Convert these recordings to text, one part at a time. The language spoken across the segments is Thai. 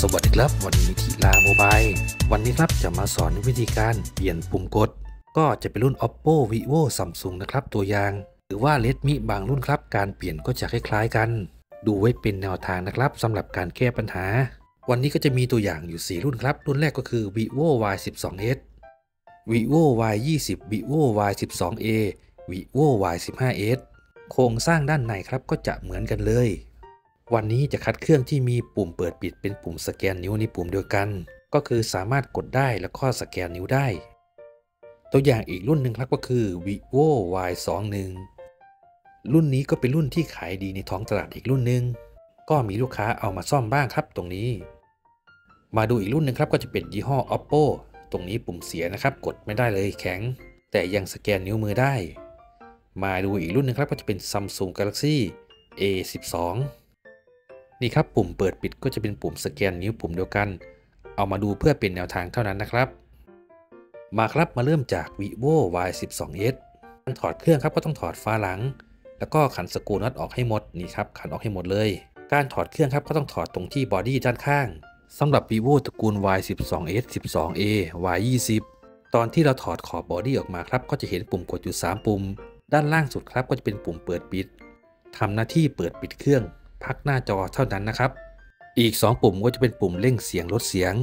สวัสดีครับ วันนี้ทีลาโมบายวันนี้ครับจะมาสอนวิธีการเปลี่ยนปุ่มกด ก็จะเป็นรุ่น oppo vivo samsung นะครับตัวอย่าง หรือว่า redmi บางรุ่นครับการเปลี่ยนก็จะคล้ายๆกัน ดูไว้เป็นแนวทางนะครับสำหรับการแก้ปัญหา วันนี้ก็จะมีตัวอย่างอยู่ 4 รุ่นครับ รุ่นแรกก็คือ vivo y 1 2 s vivo y 2 0 vivo y 1 2 a vivo y 1 5 s โครงสร้างด้านในครับก็จะเหมือนกันเลยวันนี้จะคัดเครื่องที่มีปุ่มเปิดปิดเป็นปุ่มสแกนนิ้วในปุ่มเดียวกัน ก็คือสามารถกดได้แล้วก็สแกนนิ้วได้ ตัวอย่างอีกรุ่นหนึ่งครับก็คือ vivo y 2 1รุ่นนี้ก็เป็นรุ่นที่ขายดีในท้องตลาดอีกรุ่นหนึ่งก็มีลูกค้าเอามาซ่อมบ้างครับ ตรงนี้ มาดูอีกรุ่นหนึ่งครับก็จะเป็นยี่ห้อ oppo ตรงนี้ปุ่มเสียนะครับ กดไม่ได้เลยแข็ง แต่ยังสแกนนิ้วมือได้ มาดูอีกรุ่นหนึ่งครับก็จะเป็น Samsung Galaxy A12 นี่ครับปุ่มเปิดปิดก็จะเป็นปุ่มสแกนนิ้วปุ่มเดียวกัน เอามาดูเพื่อเป็นแนวทางเท่านั้นนะครับ มาครับมาเริ่มจาก vivo y 1 2 s การถอดเครื่องครับก็ต้องถอดฝาหลัง แล้วก็ขันสกูน็อตออกให้หมดนี่ครับขันออกให้หมดเลย การถอดเครื่องครับก็ต้องถอดตรงที่บอดี้ด้านข้างสำหรับ vivo ตระกูล y 1 2 s 1 2 a y 2 0ตอนที่เราถอดขอบบอดี้ออกมาครับก็จะเห็นปุ่มกดอยู่ 3 ปุ่ม ด้านล่างสุดครับก็จะเป็นปุ่มเปิดปิดทำหน้าที่เปิดปิดเครื่องพักหน้าจอเท่านั้นนะครับ อีก 2 ปุ่มก็จะเป็นปุ่มเร่งเสียงลดเสียง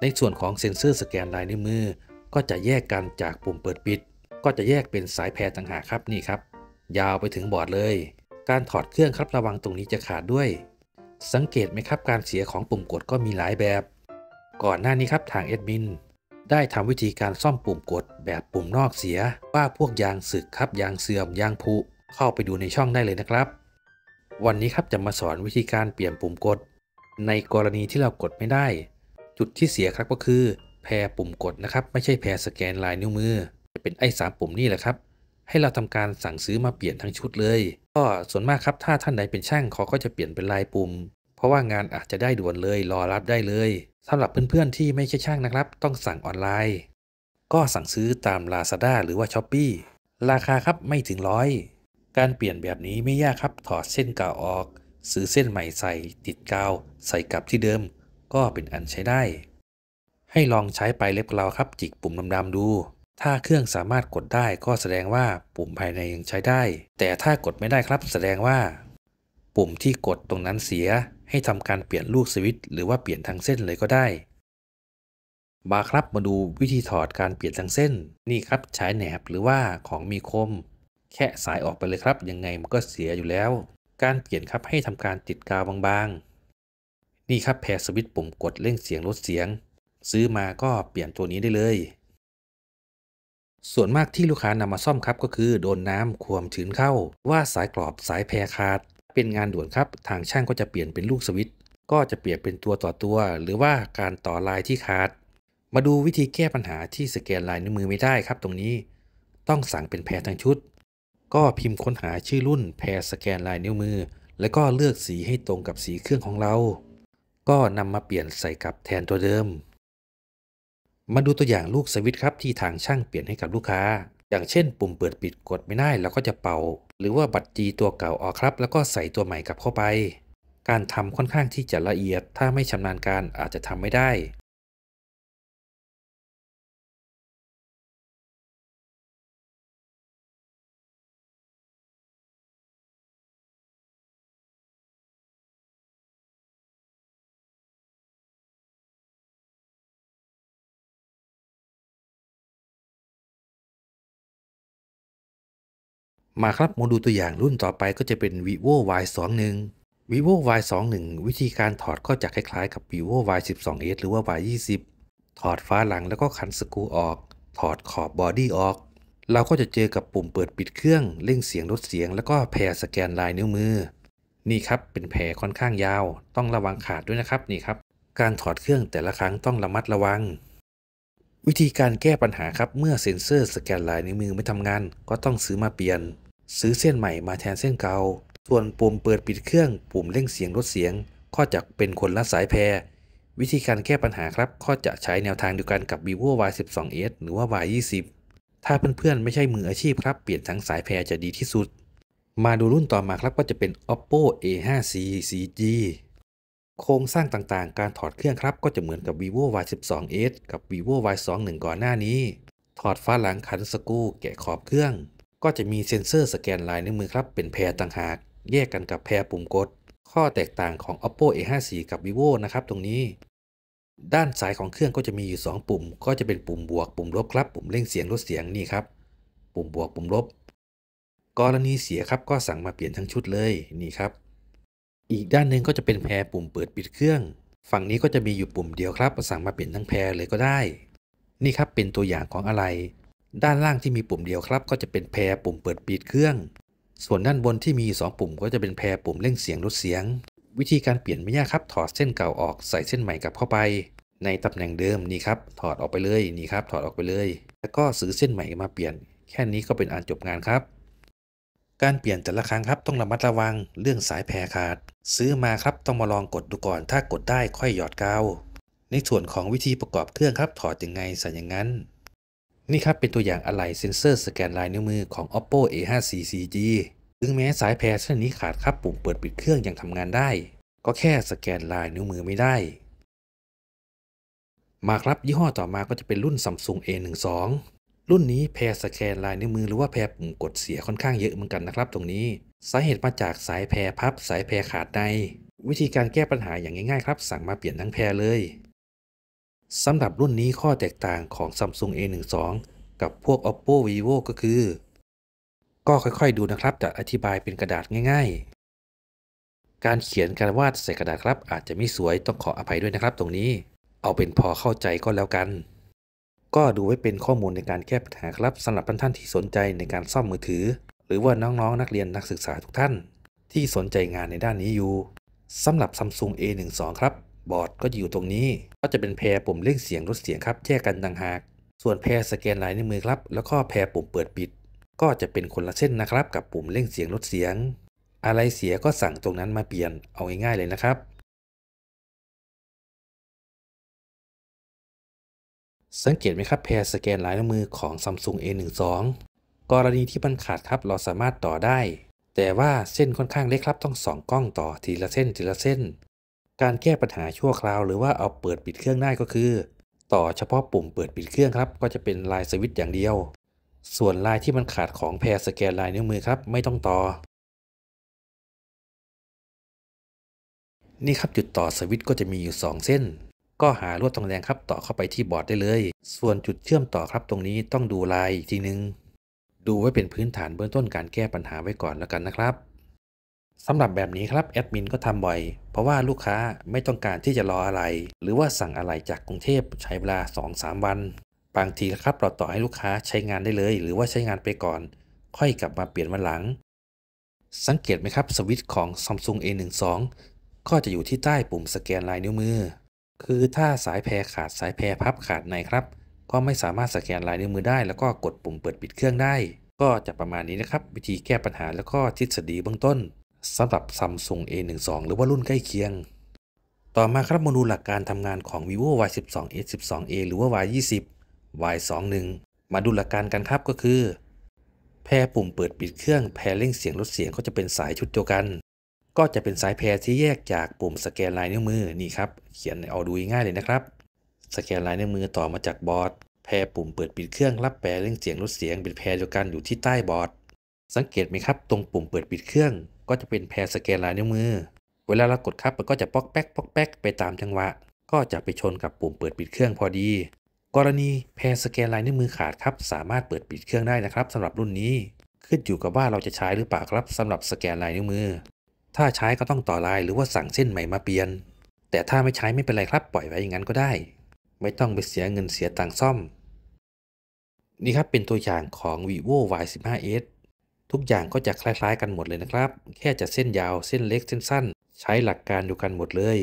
ในส่วนของเซ็นเซอร์สแกนลายนิ้วมือ ก็จะแยกกันจากปุ่มเปิดปิด ก็จะแยกเป็นสายแพรต่างหากครับนี่ครับ ยาวไปถึงบอร์ดเลย การถอดเครื่องครับระวังตรงนี้จะขาดด้วย สังเกตไหมครับการเสียของปุ่มกดก็มีหลายแบบ ก่อนหน้านี้ครับทางเอดมินได้ทำวิธีการซ่อมปุ่มกดแบบปุ่มนอกเสีย ว่าพวกยางสึกครับ ยางเสื่อมยางผุเข้าไปดูในช่องได้เลยนะครับ วันนี้ครับจะมาสอนวิธีการเปลี่ยนปุ่มกด ในกรณีที่เรากดไม่ได้ จุดที่เสียครับก็คือ แพรปุ่มกดนะครับไม่ใช่แพรสแกนลายนิ้วมือจะเป็นไอ้สามปุ่มนี่แหละครับ ให้เราทำการสั่งซื้อมาเปลี่ยนทั้งชุดเลย ก็ส่วนมากครับถ้าท่านใดเป็นช่างเขาก็จะเปลี่ยนเป็นลายปุ่มราะว่างานอาจจะได้ด่วนเลยรอรับได้เลยสำหรับเพื่อนๆ ที่ไม่ใช่ช่างนะครับ ต้องสั่งออนไลน์ ก็สั่งซื้อตาม Lazada หรือว่า s h อ p e e ราคาครับไม่ถึงร้อย การเปลี่ยนแบบนี้ไม่ยากครับถอดเส้นกาวออก ซื้อเส้นใหม่ใส่ติดกาวใส่กลับที่เดิม ก็เป็นอันใช้ได้ ให้ลองใช้ไปเล็บเราครับ จิกปุ่มดำๆดู ถ้าเครื่องสามารถกดได้ก็แสดงว่าปุ่มภายในยังใช้ได้ แต่ถ้ากดไม่ได้ครับ แสดงว่า ปุ่มที่กดตรงนั้นเสียให้ทำการเปลี่ยนลูกสวิตช์หรือว่าเปลี่ยนทางเส้นเลยก็ได้มาครับมาดูวิธีถอดการเปลี่ยนทางเส้น นี่ครับใช้แหนบหรือว่าของมีคม แค่สายออกไปเลยครับยังไงมันก็เสียอยู่แล้ว การเปลี่ยนครับให้ทำการติดกาวบางๆ นี่ครับแพรสวิตช์ปุ่มกดเร่งเสียงลดเสียง ซื้อมาก็เปลี่ยนตัวนี้ได้เลย ส่วนมากที่ลูกค้านำมาซ่อมครับก็คือ โดนน้ำควมชื้นเข้าว่าสายกรอบสายแพรขาดเป็นงานด่วนครับ ทางช่างก็จะเปลี่ยนเป็นลูกสวิต ก็จะเปลี่ยนเป็นตัวต่อตัว หรือว่าการต่อลายที่ขาด มาดูวิธีแก้ปัญหาที่สแกนลายนิ้วมือไม่ได้ครับ ตรงนี้ ต้องสั่งเป็นแพรทั้งชุด ก็พิมพ์ค้นหาชื่อรุ่นแพรสแกนลายนิ้วมือ แล้วก็เลือกสีให้ตรงกับสีเครื่องของเรา ก็นำมาเปลี่ยนใส่กับแทนตัวเดิม มาดูตัวอย่างลูกสวิตครับที่ทางช่างเปลี่ยนให้กับลูกค้า อย่างเช่น ปุ่มเปิดปิดกดไม่ได้เราก็จะเป่าหรือว่าบัตรจีตัวเก่าออกครับแล้วก็ใส่ตัวใหม่กลับเข้าไป การทำค่อนข้างที่จะละเอียด ถ้าไม่ชำนาญการอาจจะทำไม่ได้มาครับมาดูตัวอย่างรุ่นต่อไปก็จะเป็น vivo y 2 1 vivo y 2 1วิธีการถอดก็จะคล้ายๆกับ vivo y 1 2 s หรือว่า y 2 0ถอดฟ้าหลังแล้วก็ขันสกูออก ถอดขอบบอดี้ออก เราก็จะเจอกับปุ่มเปิดปิดเครื่อง เร่งเสียงลดเสียงแล้วก็แพรสแกนลายนิ้วมือ นี่ครับเป็นแพรค่อนข้างยาว ต้องระวังขาดด้วยนะครับนี่ครับ การถอดเครื่องแต่ละครั้งต้องระมัดระวัง วิธีการแก้ปัญหาครับเมื่อเซ็นเซอร์สแกนลายนิ้วมือไม่ทำงาน ก็ต้องซื้อมาเปลี่ยนซื้อเส้นใหม่มาแทนเส้นเก่า ส่วนปุ่มเปิดปิดเครื่องปุ่มเร่งเสียงลดเสียง ก็จะเป็นคนละสายแพร วิธีการแก้ปัญหาครับก็จะใช้แนวทางเดียวกันกับ vivo y 1 2 s หรือว่า y 2 0ถ้าเพื่อนๆไม่ใช่มืออาชีพครับ เปลี่ยนทั้งสายแพรจะดีที่สุด มาดูรุ่นต่อมาครับก็จะเป็น oppo a5c 4g โครงสร้างต่างๆ การถอดเครื่องครับก็จะเหมือนกับ vivo y 1 2 s กับ vivo y 2 1ก่อนหน้านี้ ถอดฟ้าหลังขันสกู แกะขอบเครื่องก็จะมีเซ็นเซอร์สแกนลายนิ้วมือครับเป็นแพรต่างหากแยกกันกับแพรปุ่มกด ข้อแตกต่างของ oppo a54 กับ vivo นะครับ ตรงนี้ ด้านสายของเครื่องก็จะมีอยู่ 2 ปุ่ม ก็จะเป็นปุ่มบวกปุ่มลบครับ ปุ่มเร่งเสียงลดเสียงนี่ครับปุ่มบวกปุ่มลบกรณีเสียครับก็สั่งมาเปลี่ยนทั้งชุดเลยนี่ครับอีกด้านหนึ่งก็จะเป็นแพรปุ่มเปิดปิดเครื่อง ฝั่งนี้ก็จะมีอยู่ปุ่มเดียวครับสั่งมาเปลี่ยนทั้งแพรเลยก็ได้ นี่ครับเป็นตัวอย่างของอะไรด้านล่างที่มีปุ่มเดียวครับ ก็จะเป็นแพรปุ่มเปิดปิดเครื่อง ส่วนด้านบนที่มี2ปุ่มก็จะเป็นแพรปุ่มเร่งเสียงลดเสียง วิธีการเปลี่ยนไม่ยากครับ ถอดเส้นเก่าออกใส่เส้นใหม่กลับเข้าไป ในตำแหน่งเดิมนี่ครับถอดออกไปเลยนี่ครับถอดออกไปเลยแล้วก็ซื้อเส้นใหม่มาเปลี่ยน แค่นี้ก็เป็นอันจบงานครับ การเปลี่ยนแต่ละครั้งครับต้องระมัดระวัง เรื่องสายแพรขาด ซื้อมาครับต้องมาลองกดดูก่อนถ้ากดได้ค่อยหยอดกาวในส่วนของวิธีประกอบเครื่องครับ ถอดยังไงใส่อย่างนั้นนี่ครับเป็นตัวอย่างอะไหล่เซ็นเซอร์สแกนลายนิ้วมือของ oppo a54 4g ถึงแม้สายแพรเส้นนี้ขาดครับปุ่มเปิดปิดเครื่องยังทำงานได้ ก็แค่สแกนลายนิ้วมือไม่ได้ มาครับยี่ห้อต่อมาก็จะเป็นรุ่น Samsung A12 รุ่นนี้แพรสแกนลายนิ้วมือหรือว่าแพรปุ่มกดเสียค่อนข้างเยอะเหมือนกันนะครับตรงนี้สาเหตุมาจากสายแพรพับสายแพรขาดในวิธีการแก้ปัญหาอย่างง่ายๆครับสั่งมาเปลี่ยนทั้งแพรเลยสำหรับรุ่นนี้ข้อแตกต่างของ Samsung A12 กับพวก Oppo Vivo ก็คือ ก็ค่อยๆดูนะครับจะอธิบายเป็นกระดาษง่ายๆ การเขียนการวาดใส่กระดาษครับอาจจะไม่สวยต้องขออภัยด้วยนะครับตรงนี้ เอาเป็นพอเข้าใจก็แล้วกัน ก็ดูไว้เป็นข้อมูลในการแก้ปัญหาครับ สำหรับท่านที่สนใจในการซ่อมมือถือ หรือว่าน้องๆนักเรียนนักศึกษาทุกท่าน ที่สนใจงานในด้านนี้อยู่สำหรับ Samsung A12 ครับบอร์ดก็อยู่ตรงนี้ก็จะเป็นแพรปุ่มเล่งเสียงลดเสียงครับแยกกันต่างหากส่วนแพรสแกนลายในมือครับ แล้วก็แพรปุ่มเปิดปิด ก็จะเป็นคนละเส้นนะครับกับปุ่มเล่งเสียงลดเสียง อะไรเสียก็สั่งตรงนั้นมาเปลี่ยนเอาง่ายๆเลยนะครับ สังเกตไหมครับแพรสแกนลายในมือของ Samsung A12 กรณีที่มันขาดครับเราสามารถต่อได้ แต่ว่าเส้นค่อนข้างเล็กครับต้องสองกล้องต่อทีละเส้นทีละเส้นการแก้ปัญหาชั่วคราวหรือว่าเอาเปิดปิดเครื่องได้ก็คือ ต่อเฉพาะปุ่มเปิดปิดเครื่องครับ ก็จะเป็นลายสวิตช์อย่างเดียว ส่วนลายที่มันขาดของแพรสแกนลายนิ้วมือครับไม่ต้องต่อ นี่ครับจุดต่อสวิตช์ก็จะมีอยู่ 2 เส้น ก็หาลวดทองแดงครับต่อเข้าไปที่บอร์ดได้เลย ส่วนจุดเชื่อมต่อครับตรงนี้ต้องดูลายอีกทีนึง ดูไว้เป็นพื้นฐานเบื้องต้นการแก้ปัญหาไว้ก่อนแล้วกันนะครับสำหรับแบบนี้ครับแอดมินก็ทำบ่อยเพราะว่าลูกค้าไม่ต้องการที่จะรออะไร หรือว่าสั่งอะไรจากกรุงเทพใช้เวลา 2-3 วัน บางทีครับเราต่อให้ลูกค้าใช้งานได้เลย หรือว่าใช้งานไปก่อน ค่อยกลับมาเปลี่ยนวันหลัง สังเกตไหมครับสวิตช์ของ Samsung A12 ก็จะอยู่ที่ใต้ปุ่มสแกนลายนิ้วมือ คือถ้าสายแพรขาดสายแพรพับขาดในครับก็ไม่สามารถสแกนลายนิ้วมือได้แล้วก็กดปุ่มเปิดปิดเครื่องได้ ก็จะประมาณนี้นะครับวิธีแก้ปัญหาแล้วก็ทฤษฎีเบื้องต้นสำหรับซ a มซุง A12 หรือว่ารุ่นใกล้เคียง ต่อมาครับโมดูลหลักการทำงานของ vivo Y12 S12a หรือว่า Y20 Y21 มาดูหลักการกันครับก็คือ แพรปุ่มเปิดปิดเครื่องแพรเร่งเสียงลดเสียงก็จะเป็นสายชุดเดียวกัน ก็จะเป็นสายแพรที่แยกจากปุ่มสแกนลายนิ้วมือ นี่ครับเขียนเอาดูง่ายเลยนะครับ สแกนลายนิ้วมือต่อมาจากบอร์ดแพรปุ่มเปิดปิดเครื่อง รับแพรเร่งเสียงลดเสียง เป็นแพรเดียวกันอยู่ที่ใต้บอร์ดสังเกตไหมครับตรงปุ่มเปิดปิดเครื่อง ก็จะเป็นแพรสแกนลายนิ้วมือเวลาเรากดครับมันก็จะป๊อกแป๊กป๊อกแป๊กไปตามจังหวะ ก็จะไปชนกับปุ่มเปิดปิดเครื่องพอดี กรณีแพรสแกนลายนิ้วมือขาดครับสามารถเปิดปิดเครื่องได้นะครับสำหรับรุ่นนี้ขึ้นอยู่กับว่าเราจะใช้หรือเปล่าครับสำหรับสแกนลายนิ้วมือ ถ้าใช้ก็ต้องต่อลายหรือว่าสั่งเส้นใหม่มาเปลี่ยน แต่ถ้าไม่ใช้ไม่เป็นไรครับปล่อยไว้อย่างนั้นก็ได้ ไม่ต้องไปเสียเงินเสียตังค์ซ่อมนี่ครับเป็นตัวอย่างของ vivo y 1 5 s ทุกอย่างก็จะคล้าย ๆ กันหมดเลยนะครับ แค่จะเส้นยาว เส้นเล็ก เส้นสั้น ใช้หลักการเดียวกันหมดเลย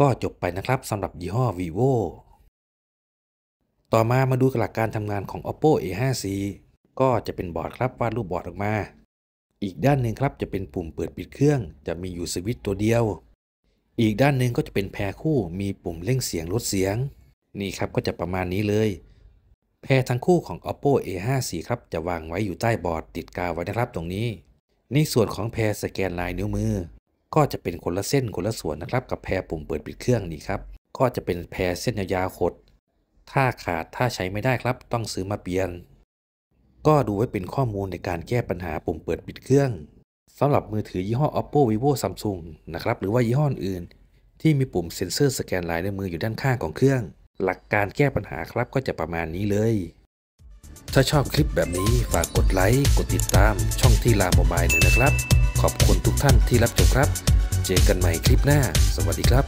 ก็จบไปนะครับสำหรับยี่ห้อ vivo ต่อมามาดูหลักการทำงานของ oppo a5c ก็จะเป็นบอร์ดครับวาดรูปบอร์ดออกมา อีกด้านหนึ่งครับจะเป็นปุ่มเปิดปิดเครื่อง จะมีอยู่สวิตช์ตัวเดียว อีกด้านหนึ่งก็จะเป็นแพรคู่มีปุ่มเร่งเสียงลดเสียง นี่ครับก็จะประมาณนี้เลยแพรทั้งคู่ของ oppo a54 ครับจะวางไว้อยู่ใต้บอร์ดติดกาวไว้นะครับตรงนี้ ในส่วนของแพรสแกนลายนิ้วมือ ก็จะเป็นคนละเส้นคนละส่วนนะครับกับแพรปุ่มเปิดปิดเครื่องนี่ครับก็จะเป็นแพรเส้นยาวๆขด ถ้าขาดถ้าใช้ไม่ได้ครับ ต้องซื้อมาเปลี่ยนก็ดูไว้เป็นข้อมูลในการแก้ปัญหาปุ่มเปิดปิดเครื่องสำหรับมือถือยี่ห้อ oppo vivo samsung นะครับหรือว่ายี่ห้ออื่น ที่มีปุ่มเซ็นเซอร์สแกนลายนิ้วมืออยู่ด้านข้างของเครื่องหลักการแก้ปัญหาครับก็จะประมาณนี้เลย ถ้าชอบคลิปแบบนี้ฝากกดไลค์ กดติดตามช่องที่ลาโมบายหน่อยนะครับ ขอบคุณทุกท่านที่รับชมครับ เจอกันใหม่คลิปหน้า สวัสดีครับ